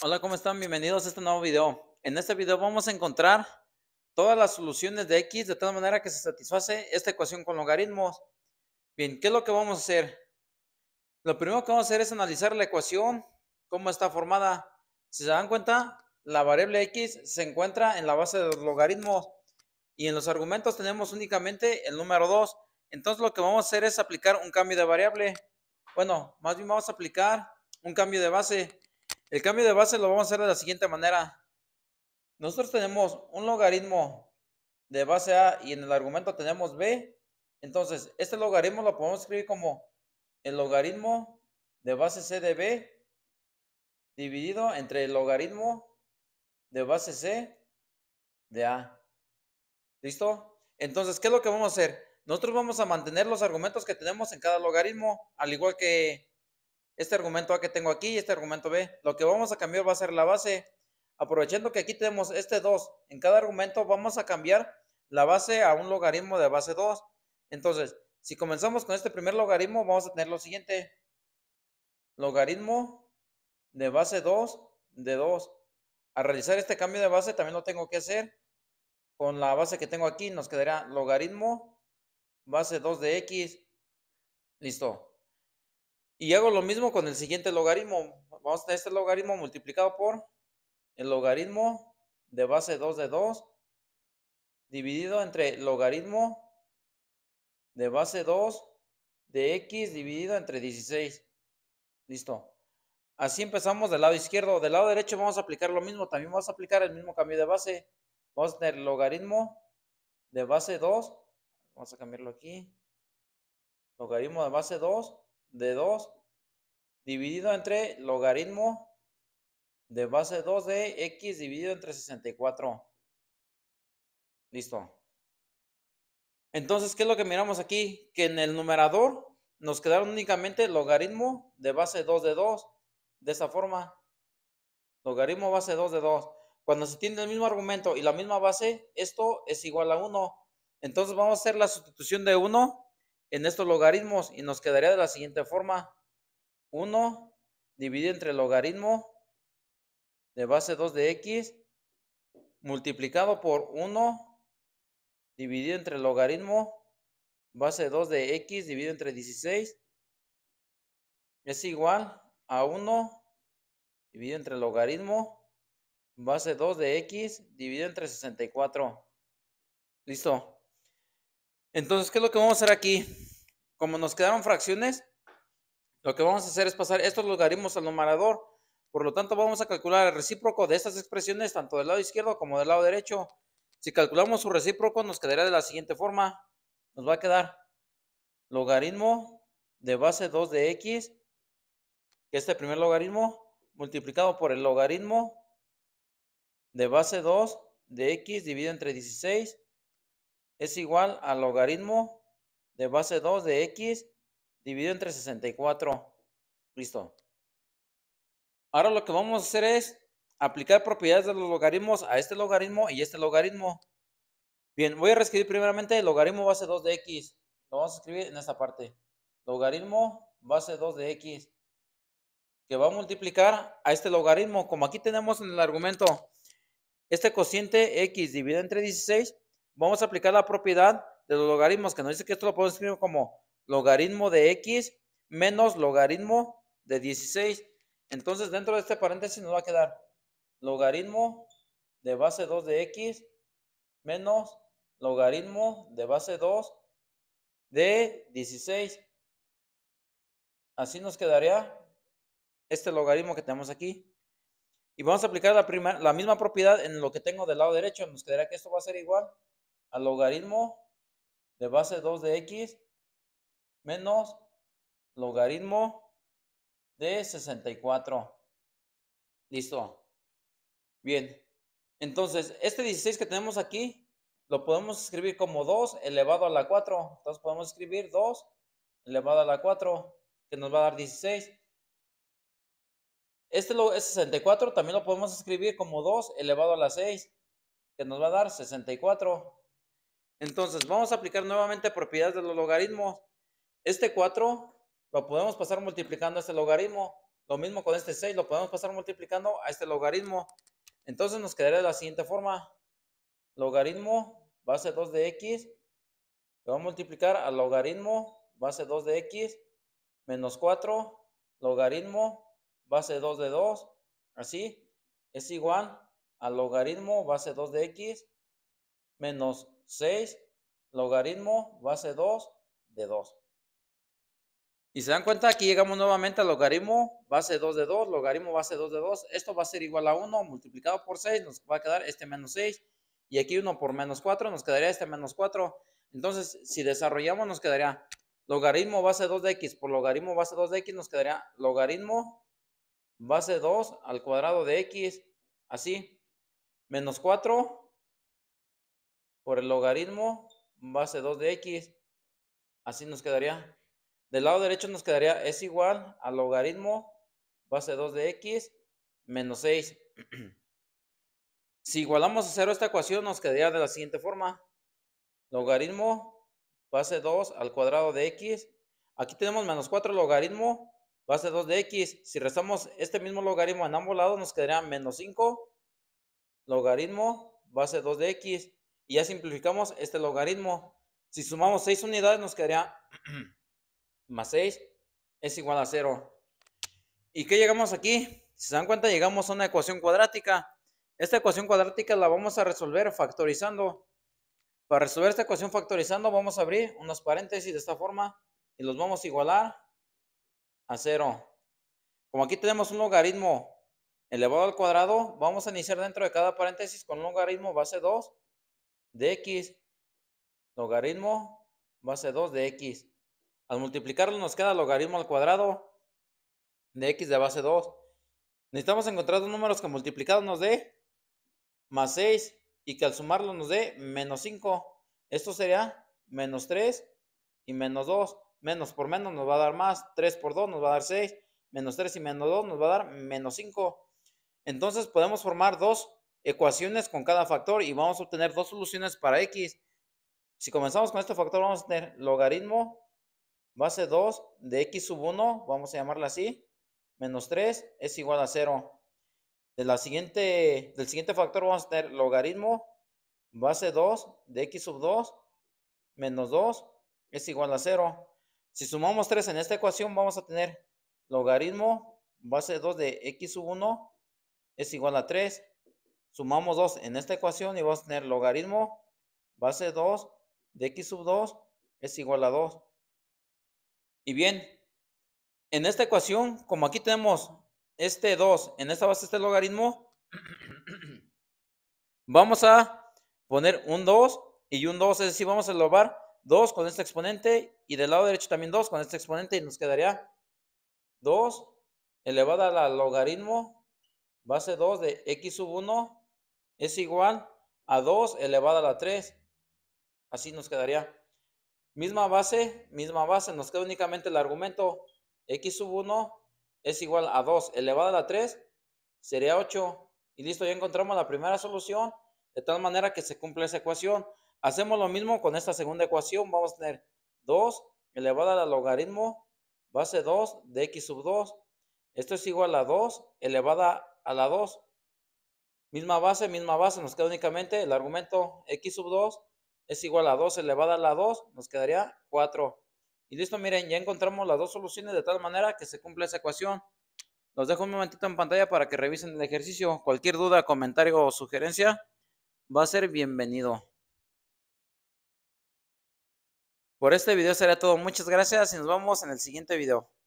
Hola, ¿cómo están? Bienvenidos a este nuevo video. En este video vamos a encontrar todas las soluciones de x de tal manera que se satisface esta ecuación con logaritmos. Bien, ¿qué es lo que vamos a hacer? Lo primero que vamos a hacer es analizar la ecuación, cómo está formada. Si se dan cuenta, la variable x se encuentra en la base de los logaritmos y en los argumentos tenemos únicamente el número 2. Entonces lo que vamos a hacer es aplicar un cambio de variable. Bueno, más bien vamos a aplicar un cambio de base el cambio de base lo vamos a hacer de la siguiente manera. Nosotros tenemos un logaritmo de base A y en el argumento tenemos B. Entonces, este logaritmo lo podemos escribir como el logaritmo de base C de B dividido entre el logaritmo de base C de A. ¿Listo? Entonces, ¿qué es lo que vamos a hacer? Nosotros vamos a mantener los argumentos que tenemos en cada logaritmo, al igual que este argumento A que tengo aquí y este argumento B. Lo que vamos a cambiar va a ser la base. Aprovechando que aquí tenemos este 2, en cada argumento vamos a cambiar la base a un logaritmo de base 2. Entonces, si comenzamos con este primer logaritmo, vamos a tener lo siguiente. Logaritmo de base 2 de 2. Al realizar este cambio de base también lo tengo que hacer con la base que tengo aquí. Nos quedará logaritmo base 2 de x. Listo. Y hago lo mismo con el siguiente logaritmo. Vamos a tener este logaritmo multiplicado por el logaritmo de base 2 de 2 dividido entre logaritmo de base 2 de x dividido entre 16. Listo. Así empezamos del lado izquierdo. Del lado derecho vamos a aplicar lo mismo. También vamos a aplicar el mismo cambio de base. Vamos a tener logaritmo de base 2. Vamos a cambiarlo aquí. Logaritmo de base 2 de 2 dividido entre logaritmo de base 2 de x dividido entre 64. Listo. Entonces, ¿qué es lo que miramos aquí? Que en el numerador nos quedaron únicamente logaritmo de base 2 de 2. De esa forma. Logaritmo base 2 de 2. Cuando se tiene el mismo argumento y la misma base, esto es igual a 1. Entonces vamos a hacer la sustitución de 1 en estos logaritmos y nos quedaría de la siguiente forma. 1 dividido entre logaritmo de base 2 de x multiplicado por 1 dividido entre logaritmo base 2 de x dividido entre 16 es igual a 1 dividido entre logaritmo base 2 de x dividido entre 64. Listo. Entonces, ¿qué es lo que vamos a hacer aquí? Como nos quedaron fracciones, lo que vamos a hacer es pasar estos logaritmos al numerador. Por lo tanto, vamos a calcular el recíproco de estas expresiones, tanto del lado izquierdo como del lado derecho. Si calculamos su recíproco, nos quedaría de la siguiente forma. Nos va a quedar logaritmo de base 2 de x, que este primer logaritmo, multiplicado por el logaritmo de base 2 de x dividido entre 16 es igual al logaritmo de base 2 de x dividido entre 64. Listo. Ahora lo que vamos a hacer es aplicar propiedades de los logaritmos a este logaritmo y este logaritmo. Bien, voy a reescribir primeramente el logaritmo base 2 de x. Lo vamos a escribir en esta parte. Logaritmo base 2 de x. Que va a multiplicar a este logaritmo. Como aquí tenemos en el argumento, este cociente x dividido entre 16 vamos a aplicar la propiedad de los logaritmos, que nos dice que esto lo podemos escribir como logaritmo de x menos logaritmo de 16. Entonces, dentro de este paréntesis nos va a quedar logaritmo de base 2 de x menos logaritmo de base 2 de 16. Así nos quedaría este logaritmo que tenemos aquí. Y vamos a aplicar la, la misma propiedad en lo que tengo del lado derecho. Nos quedaría que esto va a ser igual al logaritmo de base 2 de x menos logaritmo de 64. Listo. Bien. Entonces, este 16 que tenemos aquí, lo podemos escribir como 2 elevado a la 4. Entonces podemos escribir 2 elevado a la 4, que nos va a dar 16. Este es 64, también lo podemos escribir como 2 elevado a la 6, que nos va a dar 64. Entonces, vamos a aplicar nuevamente propiedades de los logaritmos. Este 4 lo podemos pasar multiplicando a este logaritmo. Lo mismo con este 6, lo podemos pasar multiplicando a este logaritmo. Entonces nos quedaría de la siguiente forma. Logaritmo base 2 de x. Lo vamos a multiplicar al logaritmo base 2 de x. Menos 4. Logaritmo base 2 de 2. Así. Es igual al logaritmo base 2 de x. Menos 6 logaritmo base 2 de 2. Y se dan cuenta, aquí llegamos nuevamente al logaritmo base 2 de 2, logaritmo base 2 de 2. Esto va a ser igual a 1 multiplicado por 6, nos va a quedar este menos 6. Y aquí 1 por menos 4, nos quedaría este menos 4. Entonces, si desarrollamos, nos quedaría logaritmo base 2 de x por logaritmo base 2 de x, nos quedaría logaritmo base 2 al cuadrado de x, así, menos 4 por el logaritmo base 2 de x. Así nos quedaría. Del lado derecho nos quedaría es igual al logaritmo base 2 de x menos 6. si igualamos a 0 esta ecuación nos quedaría de la siguiente forma. Logaritmo base 2 al cuadrado de x. Aquí tenemos menos 4 logaritmo base 2 de x. Si restamos este mismo logaritmo en ambos lados nos quedaría menos 5 logaritmo base 2 de x y ya simplificamos este logaritmo. Si sumamos 6 unidades nos quedaría más 6 es igual a 0. ¿Y qué llegamos aquí? Si se dan cuenta llegamos a una ecuación cuadrática. Esta ecuación cuadrática la vamos a resolver factorizando. Para resolver esta ecuación factorizando vamos a abrir unos paréntesis de esta forma y los vamos a igualar a 0. Como aquí tenemos un logaritmo elevado al cuadrado, vamos a iniciar dentro de cada paréntesis con un logaritmo base 2 de x. Logaritmo base 2 de x. Al multiplicarlo nos queda logaritmo al cuadrado de x de base 2. Necesitamos encontrar dos números que multiplicados nos dé más 6 y que al sumarlo nos dé menos 5. Esto sería menos 3 y menos 2. Menos por menos nos va a dar más. 3 por 2 nos va a dar 6. Menos 3 y menos 2 nos va a dar menos 5. Entonces podemos formar dos ecuaciones con cada factor y vamos a obtener dos soluciones para x. Si comenzamos con este factor, vamos a tener logaritmo base 2 de x sub 1, vamos a llamarla así, menos 3 es igual a 0. De la siguiente, del siguiente factor vamos a tener logaritmo base 2 de x sub 2 menos 2 es igual a 0. Si sumamos 3 en esta ecuación vamos a tener logaritmo base 2 de x sub 1 es igual a 3. Sumamos 2 en esta ecuación y vamos a tener logaritmo base 2 de x sub 2 es igual a 2. Y bien, en esta ecuación, como aquí tenemos este 2 en esta base, este logaritmo, vamos a poner un 2 y un 2, es decir, vamos a elevar 2 con este exponente y del lado derecho también 2 con este exponente y nos quedaría 2 elevada a la logaritmo base 2 de x sub 1 es igual a 2 elevado a la 3. Así nos quedaría. Misma base, misma base. Nos queda únicamente el argumento x sub 1 es igual a 2 elevada a la 3. Sería 8. Y listo, ya encontramos la primera solución. De tal manera que se cumple esa ecuación. Hacemos lo mismo con esta segunda ecuación. Vamos a tener 2 elevada al logaritmo base 2 de x sub 2. Esto es igual a 2 elevada a la 2. Misma base, misma base, nos queda únicamente el argumento x sub 2 es igual a 2 elevada a la 2, nos quedaría 4. Y listo, miren, ya encontramos las dos soluciones de tal manera que se cumple esa ecuación. Los dejo un momentito en pantalla para que revisen el ejercicio. Cualquier duda, comentario o sugerencia va a ser bienvenido. Por este video será todo. Muchas gracias y nos vemos en el siguiente video.